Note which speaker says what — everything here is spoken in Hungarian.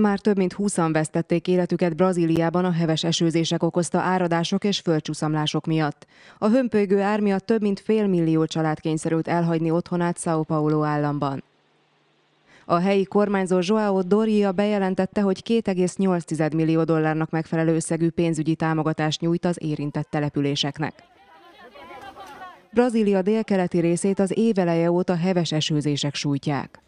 Speaker 1: Már több mint 20-an vesztették életüket Brazíliában a heves esőzések okozta áradások és földcsúszamlások miatt. A hömpölygő ár miatt több mint fél millió család kényszerült elhagyni otthonát São Paulo államban. A helyi kormányzó Joao Doria bejelentette, hogy 2,8 millió dollárnak megfelelő összegű pénzügyi támogatást nyújt az érintett településeknek. Brazília délkeleti részét az éveleje óta heves esőzések sújtják.